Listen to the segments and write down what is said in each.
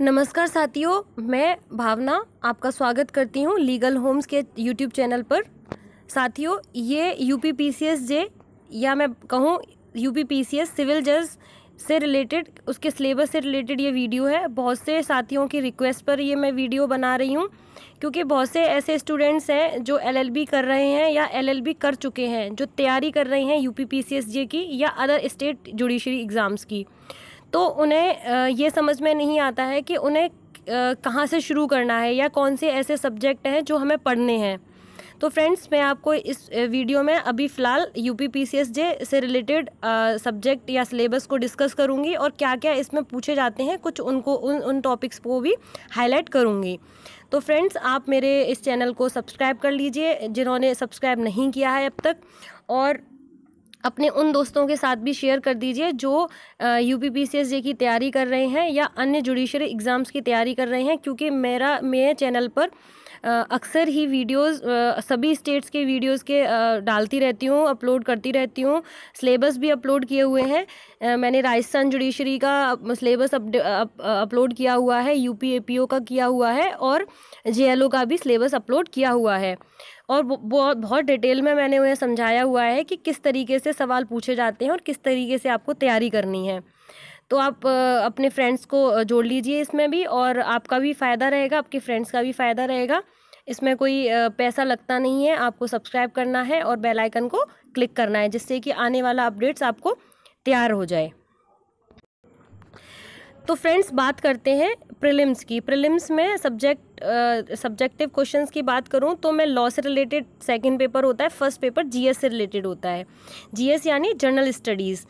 नमस्कार साथियों मैं भावना आपका स्वागत करती हूँ लीगल होम्स के यूट्यूब चैनल पर साथियों ये U P P C S J या मैं कहूँ U P P C S civil जज से रिलेटेड उसके सिलेबस से रिलेटेड ये वीडियो है बहुत से साथियों की रिक्वेस्ट पर ये मैं वीडियो बना रही हूँ क्योंकि बहुत से ऐसे स्टूडेंट्स हैं जो एलएलबी कर रहे हैं या एलएलबी कर चुके हैं जो तैयारी कर रहे हैं U P P C S J की या अदर स्टेट जुडिशरी एग्ज़ाम्स की तो उन्हें ये समझ में नहीं आता है कि उन्हें कहाँ से शुरू करना है या कौन से ऐसे सब्जेक्ट हैं जो हमें पढ़ने हैं तो फ्रेंड्स मैं आपको इस वीडियो में अभी फ़िलहाल U P P C S J से रिलेटेड सब्जेक्ट या सिलेबस को डिस्कस करूँगी और क्या क्या इसमें पूछे जाते हैं कुछ उनको उन उन टॉपिक्स को भी हाईलाइट करूँगी तो फ्रेंड्स आप मेरे इस चैनल को सब्सक्राइब कर लीजिए जिन्होंने सब्सक्राइब नहीं किया है अब तक और अपने उन दोस्तों के साथ भी शेयर कर दीजिए जो यू पी पी की तैयारी कर रहे हैं या अन्य जुडिशरी एग्ज़ाम्स की तैयारी कर रहे हैं क्योंकि मेरा मेरे चैनल पर अक्सर ही वीडियोस सभी स्टेट्स के वीडियोस के डालती रहती हूँ अपलोड करती रहती हूँ सिलेबस भी अपलोड किए हुए हैं मैंने राजस्थान जुडिशरी का सिलेबस अपलोड किया हुआ है यू पी का किया हुआ है और जे का भी सिलेबस अपलोड किया हुआ है और बहुत बहुत डिटेल में मैंने उन्हें समझाया हुआ है कि किस तरीके से सवाल पूछे जाते हैं और किस तरीके से आपको तैयारी करनी है तो आप अपने फ्रेंड्स को जोड़ लीजिए इसमें भी और आपका भी फ़ायदा रहेगा आपके फ्रेंड्स का भी फ़ायदा रहेगा इसमें कोई पैसा लगता नहीं है आपको सब्सक्राइब करना है और बेल आइकन को क्लिक करना है जिससे कि आने वाला अपडेट्स आपको तैयार हो जाए तो फ्रेंड्स बात करते हैं प्रिलिम्स की प्रिलिम्स में सब्जेक्ट सब्जेक्टिव क्वेश्चंस की बात करूं तो मैं लॉ से रिलेटेड सेकंड पेपर होता है फर्स्ट पेपर जीएस से रिलेटेड होता है जीएस यानी जनरल स्टडीज़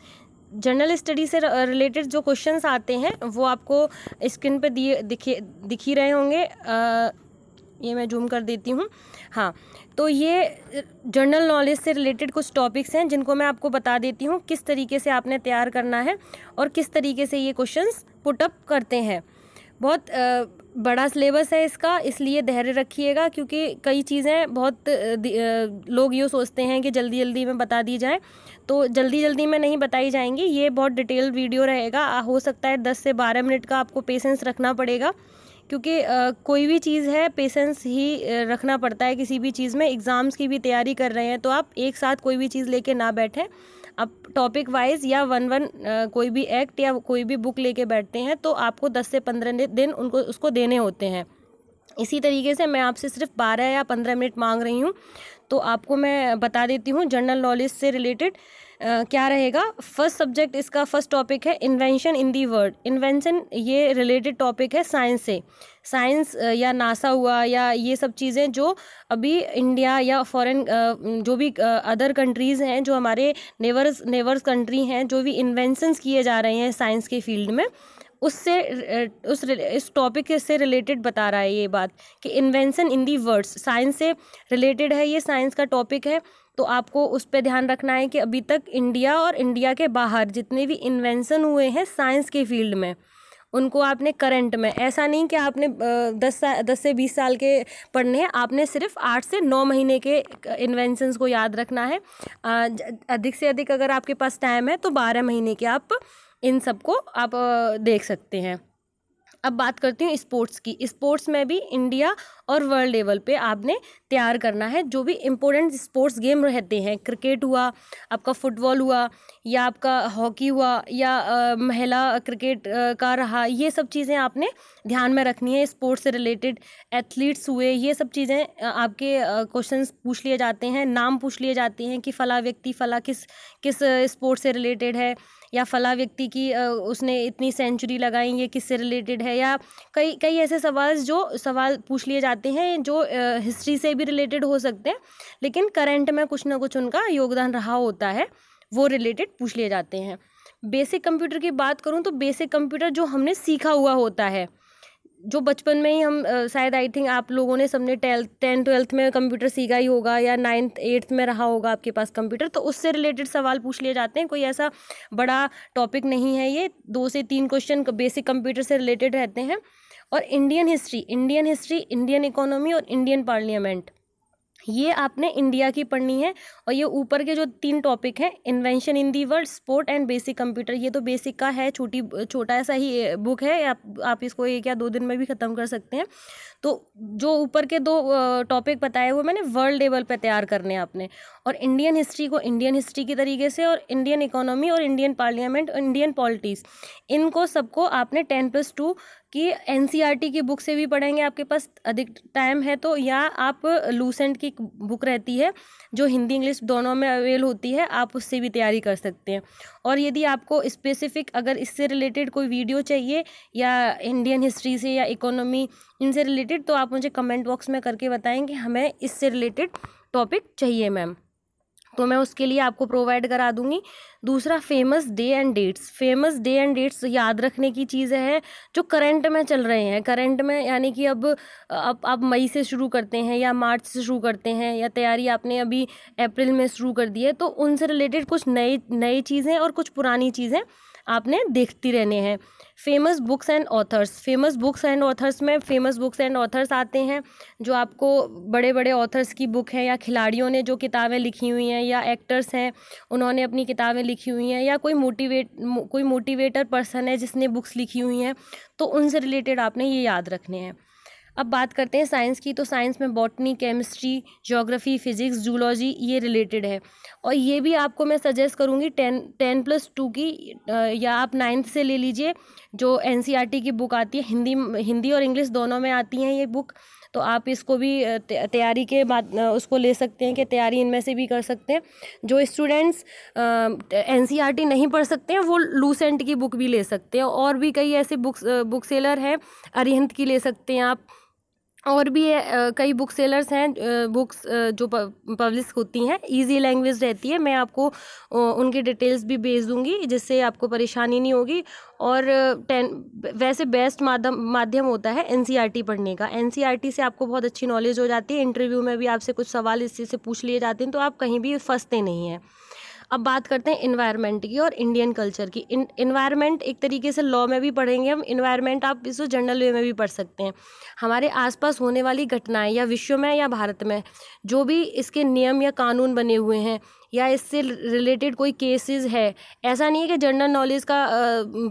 जनरल स्टडी से रिलेटेड जो क्वेश्चंस आते हैं वो आपको स्क्रीन पे दिए दिखे दिख ही रहे होंगे ये मैं जूम कर देती हूँ हाँ तो ये जनरल नॉलेज से रिलेटेड कुछ टॉपिक्स हैं जिनको मैं आपको बता देती हूँ किस तरीके से आपने तैयार करना है और किस तरीके से ये क्वेश्चंस पुटअप करते हैं बहुत बड़ा सिलेबस है इसका इसलिए धैर्य रखिएगा क्योंकि कई चीज़ें बहुत लोग यू सोचते हैं कि जल्दी जल्दी में बता दी जाए तो जल्दी जल्दी में नहीं बताई जाएंगी ये बहुत डिटेल वीडियो रहेगा हो सकता है दस से बारह मिनट का आपको पेशेंस रखना पड़ेगा क्योंकि कोई भी चीज़ है पेशेंस ही रखना पड़ता है किसी भी चीज़ में एग्ज़ाम्स की भी तैयारी कर रहे हैं तो आप एक साथ कोई भी चीज़ लेके ना बैठें आप टॉपिक वाइज या वन वन कोई भी एक्ट या कोई भी बुक लेके बैठते हैं तो आपको दस से पंद्रह दिन उनको उसको देने होते हैं इसी तरीके से मैं आपसे सिर्फ बारह या पंद्रह मिनट मांग रही हूँ तो आपको मैं बता देती हूँ जनरल नॉलेज से रिलेटेड क्या रहेगा फर्स्ट सब्जेक्ट इसका फर्स्ट टॉपिक है invention in the world invention ये रिलेटेड टॉपिक है साइंस से साइंस या नासा हुआ या ये सब चीज़ें जो अभी इंडिया या फॉरेन जो भी अदर कंट्रीज़ हैं जो हमारे नेवर्स नेवर्स कंट्री हैं जो भी इन्वेंशंस किए जा रहे हैं साइंस के फील्ड में उससे उस इस टॉपिक से रिलेटेड बता रहा है ये बात कि invention in the words science से रिलेटेड है ये साइंस का टॉपिक है तो आपको उस पर ध्यान रखना है कि अभी तक इंडिया और इंडिया के बाहर जितने भी इन्वेंसन हुए हैं साइंस के फील्ड में उनको आपने करंट में ऐसा नहीं कि आपने दस साल दस से बीस साल के पढ़ने हैं आपने सिर्फ आठ से नौ महीने के इन्वेंशंस को याद रखना है अधिक से अधिक अगर आपके पास टाइम है तो बारह महीने के आप इन सबको आप देख सकते हैं अब बात करती हूँ स्पोर्ट्स की स्पोर्ट्स में भी इंडिया और वर्ल्ड लेवल पे आपने तैयार करना है जो भी इम्पोर्टेंट स्पोर्ट्स गेम रहते हैं क्रिकेट हुआ आपका फुटबॉल हुआ या आपका हॉकी हुआ या आ, महिला क्रिकेट आ, का रहा ये सब चीज़ें आपने ध्यान में रखनी है स्पोर्ट्स से रिलेटेड एथलीट्स हुए ये सब चीज़ें आपके क्वेश्चन पूछ लिए जाते हैं नाम पूछ लिए जाते हैं कि फ़ला व्यक्ति फ़ला किस किस स्पोर्ट्स से रिलेटेड है या फ़ला व्यक्ति की उसने इतनी सेंचुरी लगाई ये किससे रिलेटेड है या कई कई ऐसे सवाल जो सवाल पूछ लिए जाते हैं जो हिस्ट्री से भी रिलेटेड हो सकते हैं लेकिन करंट में कुछ ना कुछ उनका योगदान रहा होता है वो रिलेटेड पूछ लिए जाते हैं बेसिक कंप्यूटर की बात करूँ तो बेसिक कंप्यूटर जो हमने सीखा हुआ होता है जो बचपन में ही हम शायद आई थिंक आप लोगों ने सबने टेंथ ट्वेल्थ में कंप्यूटर सीखा ही होगा या नाइन्थ एट्थ में रहा होगा आपके पास कंप्यूटर तो उससे रिलेटेड सवाल पूछ लिए जाते हैं कोई ऐसा बड़ा टॉपिक नहीं है ये दो से तीन क्वेश्चन बेसिक कंप्यूटर से रिलेटेड रहते हैं और Indian history Indian history Indian economy और इंडियन पार्लियामेंट ये आपने इंडिया की पढ़नी है और ये ऊपर के जो तीन टॉपिक हैं invention in the world sport and basic computer ये तो बेसिक का है छोटी छोटा सा ही बुक है आप आप इसको एक या दो दिन में भी ख़त्म कर सकते हैं तो जो ऊपर के दो टॉपिक बताए हुए मैंने वर्ल्ड लेवल पर तैयार करने हैं आपने और इंडियन हिस्ट्री को इंडियन हिस्ट्री के तरीके से और इंडियन इकोनॉमी और इंडियन पार्लियामेंट और इंडियन पॉलिटिक्स इनको सबको आपने टेन प्लस टू कि एन e की बुक से भी पढ़ेंगे आपके पास अधिक टाइम है तो या आप लूसेंट की बुक रहती है जो हिंदी इंग्लिश दोनों में अवेल होती है आप उससे भी तैयारी कर सकते हैं और यदि आपको स्पेसिफिक अगर इससे रिलेटेड कोई वीडियो चाहिए या इंडियन हिस्ट्री से या इकोनॉमी इनसे रिलेटेड तो आप मुझे कमेंट बॉक्स में करके बताएँगे कि हमें इससे रिलेटेड टॉपिक चाहिए मैम तो मैं उसके लिए आपको प्रोवाइड करा दूंगी दूसरा famous day and dates famous day and dates याद रखने की चीज़ें हैं जो करंट में चल रहे हैं करंट में यानी कि अब अब आप मई से शुरू करते हैं या मार्च से शुरू करते हैं या तैयारी आपने अभी अप्रैल में शुरू कर दी है तो उनसे रिलेटेड कुछ नए नई चीज़ें और कुछ पुरानी चीज़ें आपने देखती रहने हैं famous books and authors famous books and authors में फेमस बुक्स एंड ऑथर्स आते हैं जो आपको बड़े बड़े ऑथर्स की बुक हैं या खिलाड़ियों ने जो किताबें लिखी हुई हैं या एक्टर्स हैं उन्होंने अपनी किताबें लिखी हुई हैं या कोई मोटिवेट कोई मोटिवेटर पर्सन है जिसने बुक्स लिखी हुई हैं तो उनसे रिलेटेड आपने ये याद रखने हैं अब बात करते हैं साइंस की तो साइंस में botany chemistry geography physics zoology ये रिलेटेड है और ये भी आपको मैं सजेस्ट करूँगी टेन टेन प्लस टू की या आप नाइन्थ से ले लीजिए जो एन e की बुक आती है हिंदी हिंदी और इंग्लिश दोनों में आती हैं ये बुक तो आप इसको भी तैयारी के बाद उसको ले सकते हैं कि तैयारी इनमें से भी कर सकते हैं जो स्टूडेंट्स एन e नहीं पढ़ सकते हैं वो लूसेंट की बुक भी ले सकते हैं और भी कई ऐसे बुक्स बुक सेलर हैं अरिहंत की ले सकते हैं आप और भी कई बुक सेलर्स हैं बुक्स जो पब्लिश होती हैं इजी लैंग्वेज रहती है मैं आपको उनकी डिटेल्स भी भेज दूँगी जिससे आपको परेशानी नहीं होगी और टेन वैसे बेस्ट माध्यम माध्यम होता है एनसीईआरटी e पढ़ने का एनसीईआरटी e से आपको बहुत अच्छी नॉलेज हो जाती है इंटरव्यू में भी आपसे कुछ सवाल चीज़ से पूछ लिए जाते हैं तो आप कहीं भी फंसते नहीं हैं अब बात करते हैं इन्वायरमेंट की और इंडियन कल्चर की इन्वायरमेंट एक तरीके से लॉ में भी पढ़ेंगे हम इन्वायरमेंट आप इसको जनरल वे में भी पढ़ सकते हैं हमारे आसपास होने वाली घटनाएं या विश्व में या भारत में जो भी इसके नियम या कानून बने हुए हैं या इससे रिलेटेड कोई केसेस है ऐसा नहीं है कि जनरल नॉलेज का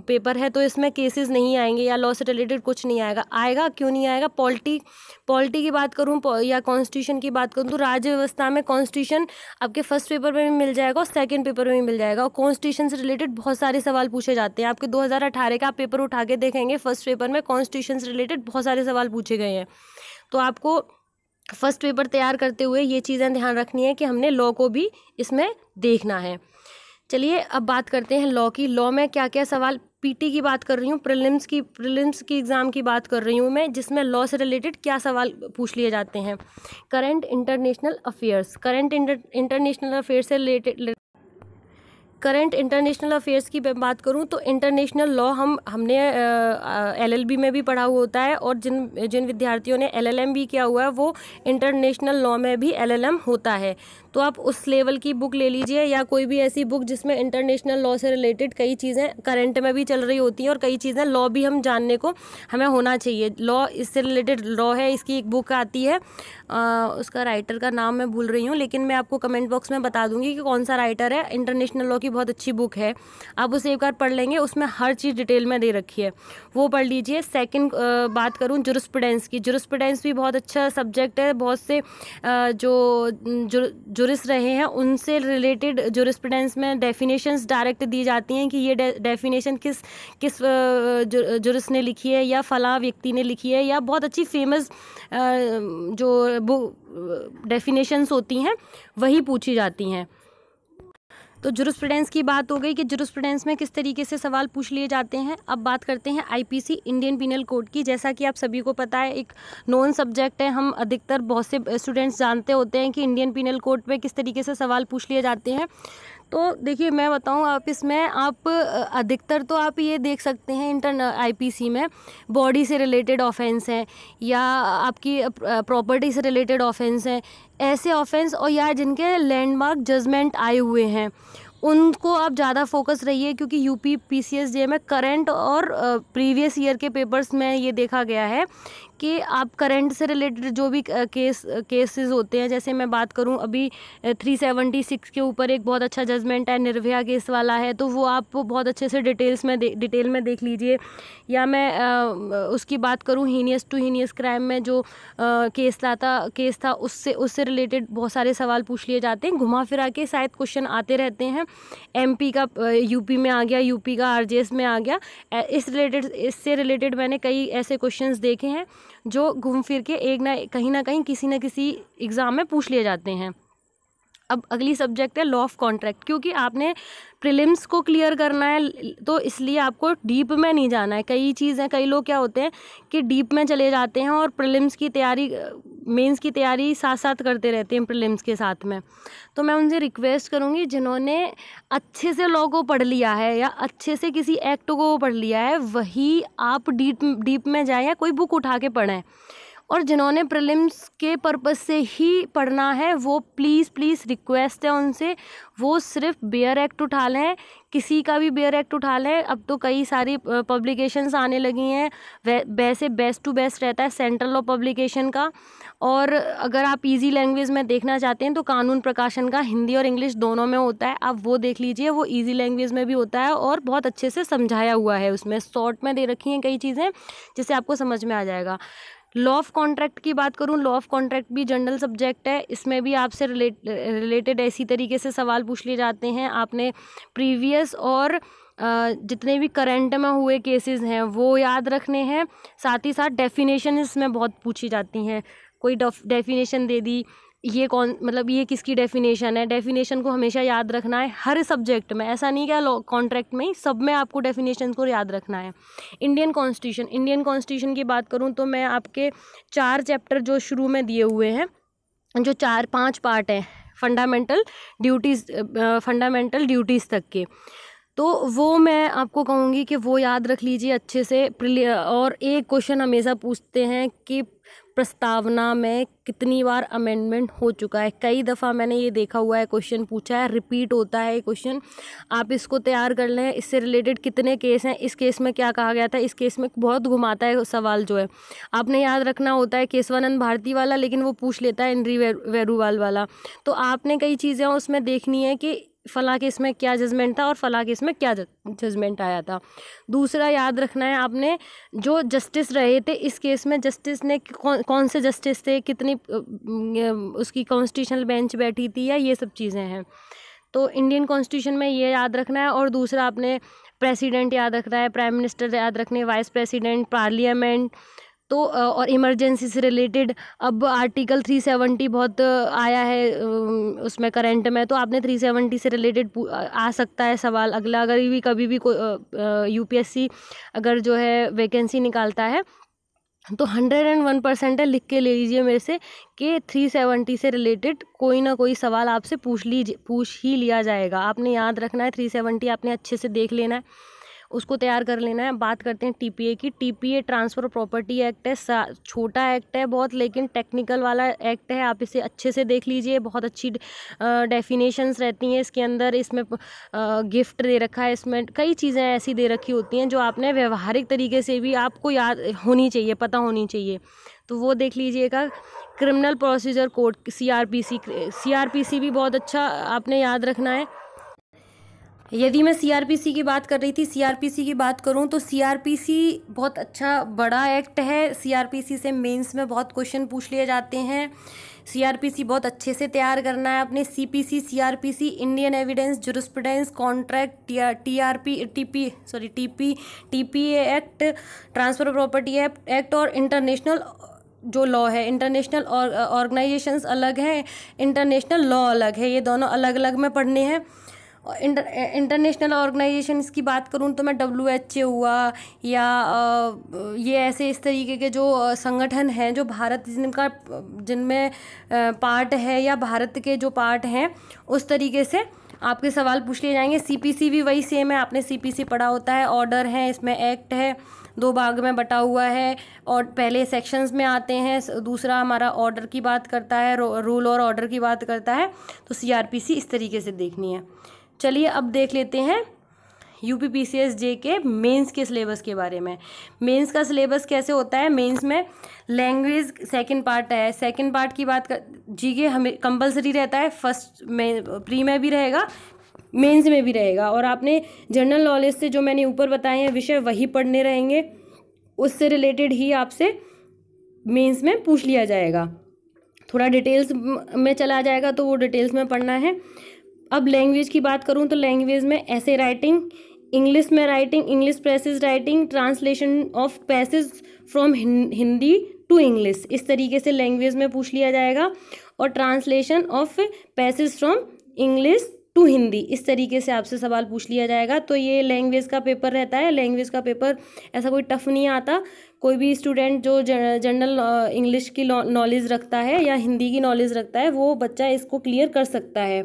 पेपर है तो इसमें केसेस नहीं आएंगे या लॉ से रिलेटेड कुछ नहीं आएगा आएगा क्यों नहीं आएगा पॉलिटी पॉलिटी की बात करूँ या कॉन्स्टिट्यूशन की बात करूँ तो राज्य व्यवस्था में कॉन्स्टिट्यूशन आपके फर्स्ट पेपर में भी मिल जाएगा और सेकेंड पेपर में भी मिल जाएगा और कॉन्स्टिट्यूशन से रिलेटेड बहुत सारे सवाल पूछे जाते हैं आपके दो का आप पेपर उठा के देखेंगे फर्स्ट पेपर में कॉन्स्टिट्यूशन से रिलेटेड बहुत सारे सवाल पूछे गए हैं तो आपको फर्स्ट पेपर तैयार करते हुए ये चीज़ें ध्यान रखनी है कि हमने लॉ को भी इसमें देखना है चलिए अब बात करते हैं लॉ की लॉ में क्या क्या सवाल पीटी की बात कर रही हूँ प्रिलिम्स की प्रिलिम्स की एग्ज़ाम की बात कर रही हूँ मैं जिसमें लॉ से रिलेटेड क्या सवाल पूछ लिए जाते हैं current international affairs current international affairs से रिलेटेड करंट इंटरनेशनल अफेयर्स की बात करूँ तो इंटरनेशनल लॉ हम हमने एलएलबी में भी पढ़ा हुआ होता है और जिन जिन विद्यार्थियों ने एलएलएम भी किया हुआ है वो इंटरनेशनल लॉ में भी एलएलएम होता है तो आप उस लेवल की बुक ले लीजिए या कोई भी ऐसी बुक जिसमें इंटरनेशनल लॉ से रिलेटेड कई चीज़ें करंट में भी चल रही होती हैं और कई चीज़ें लॉ भी हम जानने को हमें होना चाहिए लॉ इससे रिलेटेड लॉ है इसकी एक बुक आती है आ, उसका राइटर का नाम मैं भूल रही हूँ लेकिन मैं आपको कमेंट बॉक्स में बता दूँगी कि कौन सा राइटर है इंटरनेशनल लॉ की बहुत अच्छी बुक है आप उसे एक बार पढ़ लेंगे उसमें हर चीज़ डिटेल में दे रखी है वो पढ़ लीजिए सेकेंड बात करूँ जुरस्पडेंस की जुरस्पडेंस भी बहुत अच्छा सब्जेक्ट है बहुत से जो, जो जुरिस रहे हैं उनसे रिलेटेड जुरिस्प्रूडेंस में डेफिनेशंस डायरेक्ट दी जाती हैं कि ये डेफिनेशन किस किस जुरिस ने लिखी है या फला व्यक्ति ने लिखी है या बहुत अच्छी फेमस जो डेफिनेशंस होती हैं वही पूछी जाती हैं तो जुरुस्प्रूडेंस की बात हो गई कि जुरुस्प्रूडेंस में किस तरीके से सवाल पूछ लिए जाते हैं अब बात करते हैं आईपीसी इंडियन पिनल कोड की जैसा कि आप सभी को पता है एक नॉन सब्जेक्ट है हम अधिकतर बहुत से स्टूडेंट्स जानते होते हैं कि इंडियन पिनल कोड पर किस तरीके से सवाल पूछ लिए जाते हैं तो देखिए मैं बताऊँ आप इसमें आप अधिकतर तो आप ये देख सकते हैं इंटर आईपीसी में बॉडी से रिलेटेड ऑफेंस हैं या आपकी प्रॉपर्टी से रिलेटेड ऑफेंस हैं ऐसे ऑफेंस और या जिनके लैंडमार्क जजमेंट आए हुए हैं उनको आप ज़्यादा फोकस रहिए क्योंकि यूपी जे में करंट और प्रीवियस ईयर के पेपर्स में ये देखा गया है कि आप करंट से रिलेटेड जो भी केस केसेस होते हैं जैसे मैं बात करूं अभी थ्री सेवेंटी सिक्स के ऊपर एक बहुत अच्छा जजमेंट है निर्भया केस वाला है तो वो आप बहुत अच्छे से डिटेल्स में डिटेल में देख लीजिए या मैं उसकी बात करूँ हीनियस टू हीनियस क्राइम में जो केस था, था केस था उससे उससे रिलेटेड बहुत सारे सवाल पूछ लिए जाते हैं घुमा फिरा के शायद क्वेश्चन आते रहते हैं एम का यूपी में आ गया यूपी का आर में आ गया इस रिलेटेड इससे रिलेटेड मैंने कई ऐसे क्वेश्चंस देखे हैं जो घूम फिर के एक ना कहीं ना कहीं किसी ना किसी एग्ज़ाम में पूछ लिए जाते हैं अब अगली सब्जेक्ट है लॉ ऑफ कॉन्ट्रैक्ट क्योंकि आपने प्रिलिम्स को क्लियर करना है तो इसलिए आपको डीप में नहीं जाना है कई चीज़ें कई लोग क्या होते हैं कि डीप में चले जाते हैं और प्रिलिम्स की तैयारी मेंस की तैयारी साथ साथ करते रहते हैं प्रिलिम्स के साथ में तो मैं उनसे रिक्वेस्ट करूँगी जिन्होंने अच्छे से लॉ को पढ़ लिया है या अच्छे से किसी एक्ट को पढ़ लिया है वही आप डीप डीप में जाएँ या कोई बुक उठा के पढ़ें और जिन्होंने प्रिलिम्स के पर्पज़ से ही पढ़ना है वो प्लीज़ प्लीज़ रिक्वेस्ट है उनसे वो सिर्फ बेयर एक्ट उठा लें किसी का भी बेयर एक्ट उठा लें अब तो कई सारी पब्लिकेशंस आने लगी हैं वैसे बेस्ट टू बेस्ट रहता है सेंट्रल लॉ पब्लिकेशन का और अगर आप इजी लैंग्वेज में देखना चाहते हैं तो कानून प्रकाशन का हिंदी और इंग्लिश दोनों में होता है आप वो देख लीजिए वो ईजी लैंग्वेज में भी होता है और बहुत अच्छे से समझाया हुआ है उसमें शॉर्ट में दे रखी हैं कई चीज़ें जिससे आपको समझ में आ जाएगा लॉ ऑफ कॉन्ट्रैक्ट की बात करूँ लॉ ऑफ कॉन्ट्रैक्ट भी जनरल सब्जेक्ट है इसमें भी आपसे रिलेट रिलेटेड ऐसी तरीके से सवाल पूछ लिए जाते हैं आपने प्रीवियस और जितने भी करंट में हुए केसेस हैं वो याद रखने हैं साथ ही साथ डेफिनेशन इसमें बहुत पूछी जाती हैं कोई डेफिनेशन दे दी ये कौन मतलब ये किसकी डेफिनेशन है डेफिनेशन को हमेशा याद रखना है हर सब्जेक्ट में ऐसा नहीं क्या कॉन्ट्रैक्ट में ही सब में आपको डेफिनेशन को याद रखना है इंडियन कॉन्स्टिट्यूशन इंडियन कॉन्स्टिट्यूशन की बात करूँ तो मैं आपके चार चैप्टर जो शुरू में दिए हुए हैं जो चार पाँच पार्ट हैं फंडामेंटल ड्यूटीज़ फंडामेंटल ड्यूटीज़ तक के तो वो मैं आपको कहूँगी कि वो याद रख लीजिए अच्छे से और एक क्वेश्चन हमेशा पूछते हैं कि प्रस्तावना में कितनी बार अमेंडमेंट हो चुका है कई दफ़ा मैंने ये देखा हुआ है क्वेश्चन पूछा है रिपीट होता है ये क्वेश्चन आप इसको तैयार कर लें इससे रिलेटेड कितने केस हैं इस केस में क्या कहा गया था इस केस में बहुत घुमाता है सवाल जो है आपने याद रखना होता है केशवानंद भारती वाला लेकिन वो पूछ लेता है इंद्री वेरूवाल वाला तो आपने कई चीज़ें उसमें देखनी है कि फ़ला केस में क्या जजमेंट था और फ़ला केस में क्या जजमेंट आया था दूसरा याद रखना है आपने जो जस्टिस रहे थे इस केस में जस्टिस ने कौन कौन से जस्टिस थे कितनी उसकी कॉन्स्टिट्यूशनल बेंच बैठी थी या ये सब चीज़ें हैं तो इंडियन कॉन्स्टिट्यूशन में ये याद रखना है और दूसरा आपने प्रेसिडेंट याद रखना है प्राइम मिनिस्टर याद रखने वाइस प्रेसिडेंट पार्लियामेंट तो और इमरजेंसी से रिलेटेड अब आर्टिकल 370 बहुत आया है उसमें करंट में तो आपने 370 से रिलेटेड आ सकता है सवाल अगला अगर भी कभी भी यूपीएससी अगर जो है वैकेंसी निकालता है तो हंड्रेड एंड वन परसेंट है लिख के ले लीजिए मेरे से कि थ्री सेवेंटी से रिलेटेड कोई ना कोई सवाल आपसे पूछ लीजिए पूछ ही लिया जाएगा आपने याद रखना है थ्री सेवेंटी आपने अच्छे से देख लेना है उसको तैयार कर लेना है बात करते हैं टी की टी ट्रांसफ़र प्रॉपर्टी एक्ट है छोटा एक्ट है बहुत लेकिन टेक्निकल वाला एक्ट है आप इसे अच्छे से देख लीजिए बहुत अच्छी डेफिनेशंस रहती हैं इसके अंदर इसमें गिफ्ट दे रखा है इसमें कई चीज़ें ऐसी दे रखी होती हैं जो आपने व्यवहारिक तरीके से भी आपको याद होनी चाहिए पता होनी चाहिए तो वो देख लीजिएगा criminal procedure code C R P C C R P C भी बहुत अच्छा आपने याद रखना है यदि मैं सीआरपीसी की बात कर रही थी सीआरपीसी की बात करूँ तो सीआरपीसी बहुत अच्छा बड़ा एक्ट है सीआरपीसी से मेंस में बहुत क्वेश्चन पूछ लिए जाते हैं सीआरपीसी बहुत अच्छे से तैयार करना है अपने CPC CRPC Indian evidence jurisprudence contract T R P T P sorry T P T P act transfer property act और इंटरनेशनल जो लॉ है इंटरनेशनल ऑर्गेनाइजेशंस अलग हैं इंटरनेशनल लॉ अलग है ये दोनों अलग अलग में पढ़ने हैं इंटर इंटरनेशनल ऑर्गेनाइजेशन की बात करूँ तो मैं डब्ल्यू एच ए हुआ या ये ऐसे इस तरीके के जो संगठन हैं जो भारत जिनका जिनमें पार्ट है या भारत के जो पार्ट हैं उस तरीके से आपके सवाल पूछ लिए जाएंगे सीपीसी भी वही सेम है आपने सीपीसी पढ़ा होता है ऑर्डर है इसमें एक्ट है दो भाग में बटा हुआ है और पहले सेक्शंस में आते हैं दूसरा हमारा ऑर्डर की बात करता है रूल और ऑर्डर की बात करता है तो सीआरपीसी इस तरीके से देखनी है चलिए अब देख लेते हैं U P P C S J के मेन्स के सिलेबस के बारे में मेन्स का सिलेबस कैसे होता है मेन्स में लैंग्वेज सेकंड पार्ट है सेकंड पार्ट की बात कर जी के हमें कंपलसरी रहता है फर्स्ट में प्री में भी रहेगा मेन्स में भी रहेगा और आपने जनरल नॉलेज से जो मैंने ऊपर बताए हैं विषय वही पढ़ने रहेंगे उससे रिलेटेड ही आपसे मेन्स में पूछ लिया जाएगा थोड़ा डिटेल्स में चला जाएगा तो वो डिटेल्स में पढ़ना है अब लैंग्वेज की बात करूँ तो लैंग्वेज में ऐसे राइटिंग इंग्लिश में writing English precis writing translation of passage from Hindi to English इस तरीके से लैंग्वेज में पूछ लिया जाएगा और translation of passage from English to Hindi इस तरीके से आपसे सवाल पूछ लिया जाएगा तो ये लैंग्वेज का पेपर रहता है लैंग्वेज का पेपर ऐसा कोई टफ नहीं आता कोई भी स्टूडेंट जो जनरल इंग्लिश की नॉलेज रखता है या हिंदी की नॉलेज रखता है वो बच्चा इसको क्लियर कर सकता है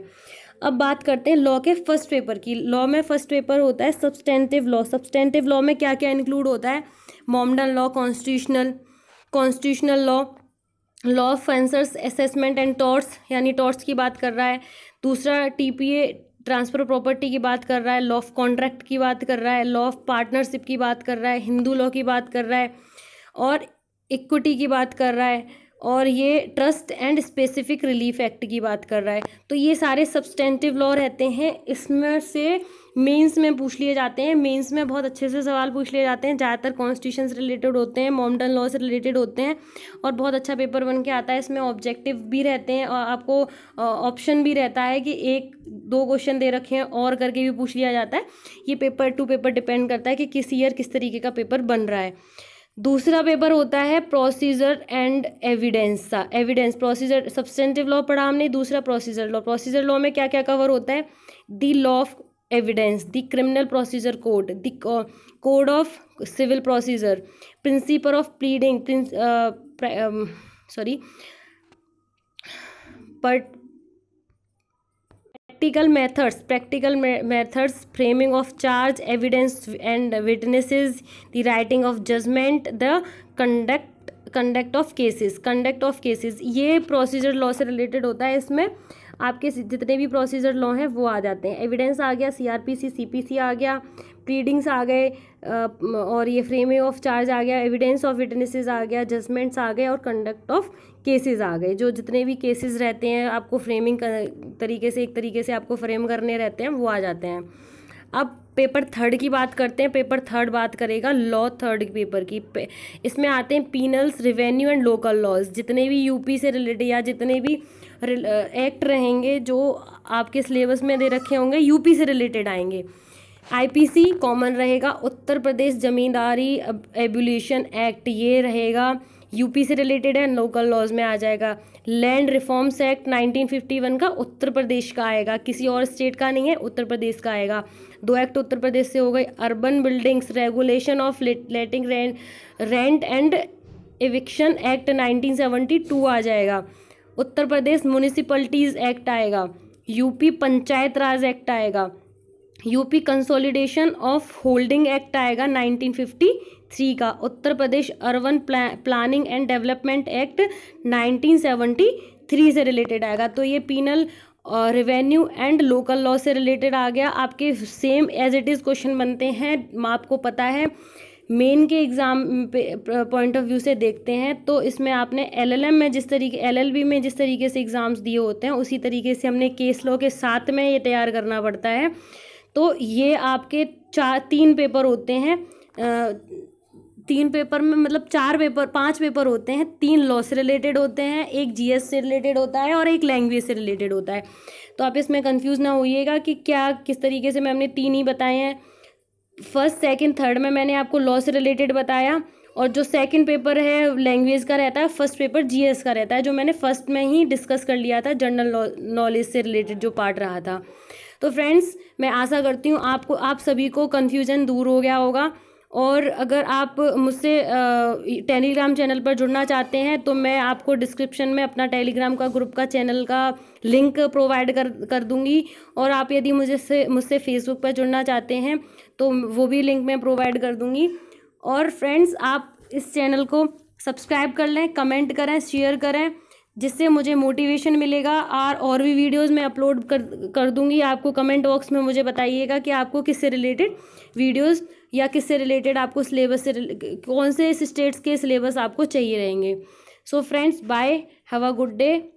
अब बात करते हैं लॉ के फर्स्ट पेपर की लॉ में फर्स्ट पेपर होता है सब्सटेंटिव लॉ सब्सटेंटिव लॉ में क्या क्या इंक्लूड होता है Mohammedan law constitutional constitutional law law of fencers assessment and torts यानी टॉर्ट्स की बात कर रहा है दूसरा टीपीए ट्रांसफर प्रॉपर्टी की बात कर रहा है लॉ ऑफ कॉन्ट्रैक्ट की बात कर रहा है लॉ ऑफ पार्टनरशिप की बात कर रहा है हिंदू लॉ की बात कर रहा है और इक्विटी की बात कर रहा है और ये trust and specific relief act की बात कर रहा है तो ये सारे सब्सटेंटिव लॉ रहते हैं इसमें से मेंस में पूछ लिए जाते हैं मेंस में बहुत अच्छे से सवाल पूछ लिए जाते हैं ज़्यादातर कॉन्स्टिट्यूशन से रिलेटेड होते हैं मॉमडन लॉ से रिलेटेड होते हैं और बहुत अच्छा पेपर बन के आता है इसमें ऑब्जेक्टिव भी रहते हैं और आपको ऑप्शन भी रहता है कि एक दो क्वेश्चन दे रखे हैं और करके भी पूछ लिया जाता है ये पेपर टू पेपर डिपेंड करता है कि किस ईयर किस तरीके का पेपर बन रहा है दूसरा पेपर होता है प्रोसीजर एंड एविडेंस का एविडेंस प्रोसीजर सब्सटेंटिव लॉ पढ़ा हमने दूसरा प्रोसीजर लॉ प्रोसीजर लॉ में क्या क्या कवर होता है the law of evidence the criminal procedure code the code of civil procedure principle of pleading sorry but practical methods practical methods framing of charge evidence and witnesses the writing of judgment the conduct conduct of cases conduct of cases ये procedure law से related होता है इसमें आपके जितने भी procedure law हैं वो आ जाते हैं एविडेंस आ गया सीआरपीसी सीपीसी आ गया प्लीडिंग्स आ गए और ये फ्रेमिंग ऑफ चार्ज आ गया एविडेंस ऑफ विटनेसेस आ गया जजमेंट्स आ गए और कंडक्ट ऑफ केसेस आ गए जो जितने भी केसेस रहते हैं आपको फ्रेमिंग तरीके से एक तरीके से आपको फ्रेम करने रहते हैं वो आ जाते हैं अब पेपर थर्ड की बात करते हैं पेपर थर्ड बात करेगा लॉ थर्ड पेपर की पे, इसमें आते हैं penals revenue and local laws जितने भी यूपी से रिलेटेड या जितने भी एक्ट रहेंगे जो आपके सिलेबस में दे रखे होंगे यूपी से रिलेटेड आएंगे आईपीसी कॉमन रहेगा उत्तर प्रदेश जमींदारी एबुलेशन एक्ट ये रहेगा यूपी से रिलेटेड है लोकल लॉज में आ जाएगा लैंड रिफॉर्म्स एक्ट 1951 का उत्तर प्रदेश का आएगा किसी और स्टेट का नहीं है उत्तर प्रदेश का आएगा दो एक्ट उत्तर प्रदेश से हो गए urban buildings regulation of letting rent rent and eviction act nineteen आ जाएगा उत्तर प्रदेश म्यूनिसिपलिटीज़ एक्ट आएगा यूपी पंचायत राज एक्ट आएगा UP consolidation of holding act आएगा थ्री का Uttar Pradesh urban planning and development act 1973 से रिलेटेड आएगा तो ये penal revenue and local law से रिलेटेड आ गया आपके same as it is question बनते हैं आपको पता है मेन के एग्ज़ाम पॉइंट ऑफ व्यू से देखते हैं तो इसमें आपने एलएलएम में जिस तरीके एलएलबी में जिस तरीके से एग्ज़ाम्स दिए होते हैं उसी तरीके से हमने केस लॉ के साथ में ये तैयार करना पड़ता है तो ये आपके चार तीन पेपर होते हैं आ, तीन पेपर में मतलब चार पेपर पांच पेपर होते हैं तीन लॉ से रिलेटेड होते हैं एक जीएस से रिलेटेड होता है और एक लैंग्वेज से रिलेटेड होता है तो आप इसमें कंफ्यूज ना होइएगा कि क्या किस तरीके से मैंने तीन ही बताए हैं फर्स्ट सेकंड थर्ड में मैंने आपको लॉ से रिलेटेड बताया और जो सेकंड पेपर है लैंग्वेज का रहता है फर्स्ट पेपर जी का रहता है जो मैंने फर्स्ट में ही डिस्कस कर लिया था जनरल नॉलेज से रिलेटेड जो पार्ट रहा था तो फ्रेंड्स मैं आशा करती हूँ आपको आप सभी को कन्फ्यूज़न दूर हो गया होगा और अगर आप मुझसे टेलीग्राम चैनल पर जुड़ना चाहते हैं तो मैं आपको डिस्क्रिप्शन में अपना टेलीग्राम का ग्रुप का चैनल का लिंक प्रोवाइड कर कर दूंगी और आप यदि मुझे से मुझसे फेसबुक पर जुड़ना चाहते हैं तो वो भी लिंक मैं प्रोवाइड कर दूंगी और फ्रेंड्स आप इस चैनल को सब्सक्राइब कर लें कमेंट करें शेयर करें जिससे मुझे मोटिवेशन मिलेगा और और भी वीडियोस मैं अपलोड कर कर दूंगी आपको कमेंट बॉक्स में मुझे बताइएगा कि आपको किससे रिलेटेड वीडियोज़ या किससे रिलेटेड आपको सिलेबस से कौन से स्टेट्स के सिलेबस आपको चाहिए रहेंगे so friends bye have a good day